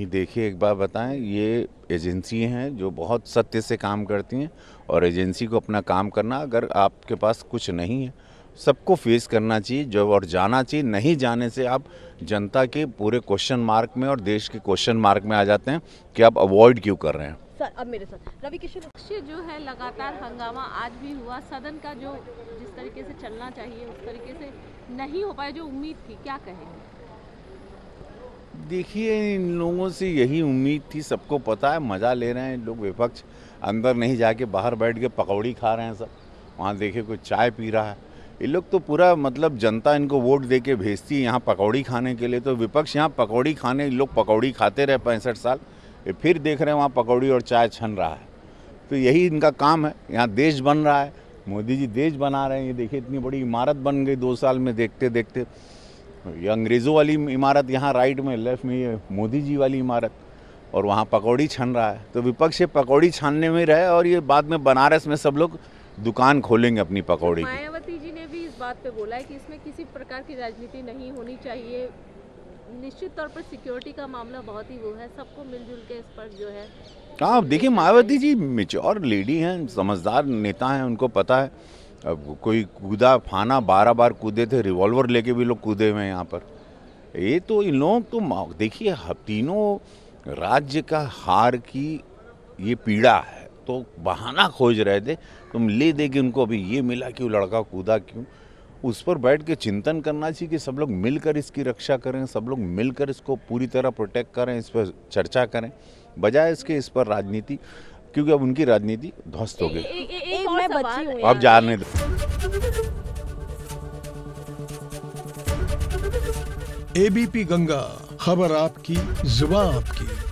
देखिए एक बार बताएं ये एजेंसी हैं जो बहुत सत्य से काम करती हैं और एजेंसी को अपना काम करना अगर आपके पास कुछ नहीं है सबको फेस करना चाहिए जो और जाना चाहिए नहीं जाने से आप जनता के पूरे क्वेश्चन मार्क में और देश के क्वेश्चन मार्क में आ जाते हैं कि आप अवॉइड क्यों कर रहे हैं सर अब मेरे साथ रवि किशन जो है लगातार हंगामा आज भी हुआ सदन का जो जिस तरीके से चलना चाहिए उस तरीके से नहीं हो पाया जो उम्मीद थी क्या कहेंगे देखिए इन लोगों से यही उम्मीद थी सबको पता है मज़ा ले रहे हैं लोग विपक्ष अंदर नहीं जाके बाहर बैठ के पकौड़ी खा रहे हैं सब वहाँ देखे कोई चाय पी रहा है ये लोग तो पूरा मतलब जनता इनको वोट दे के भेजती है यहाँ पकौड़ी खाने के लिए तो विपक्ष यहाँ पकौड़ी खाने लोग पकौड़ी खाते रहे पैंसठ साल फिर देख रहे हैं वहाँ पकौड़ी और चाय छन रहा है तो यही इनका काम है यहाँ देश बन रहा है मोदी जी देश बना रहे हैं ये देखिए इतनी बड़ी इमारत बन गई दो साल में देखते देखते ये अंग्रेज़ों वाली इमारत यहाँ राइट में लेफ्ट में ये मोदी जी वाली इमारत और वहाँ पकौड़ी छन रहा है तो विपक्ष ये पकौड़ी छानने में रहे और ये बाद में बनारस में सब लोग दुकान खोलेंगे अपनी पकौड़ी तो मायावती जी ने भी इस बात पे बोला है कि इसमें किसी प्रकार की राजनीति नहीं होनी चाहिए निश्चित तौर पर सिक्योरिटी का मामला बहुत ही वो है सबको मिलजुल के इस पर जो है हाँ देखिए मायावती जी मिच्योर लेडी हैं समझदार नेता हैं उनको पता है अब कोई कूदा फाना बारह बार कूदे थे रिवॉल्वर लेके भी लोग कूदे हुए हैं यहाँ पर ये तो इन को तो देखिए तीनों राज्य का हार की ये पीड़ा है तो बहाना खोज रहे थे तुम ले दे कि उनको अभी ये मिला क्यों लड़का कूदा क्यों उस पर बैठ के चिंतन करना चाहिए कि सब लोग मिलकर इसकी रक्षा करें सब लोग मिलकर इसको पूरी तरह प्रोटेक्ट करें इस पर चर्चा करें बजाय इसके इस पर राजनीति क्योंकि अब उनकी राजनीति ध्वस्त हो गई मैं बची हूँ अब जाने दो एबीपी गंगा खबर आपकी जुबा आपकी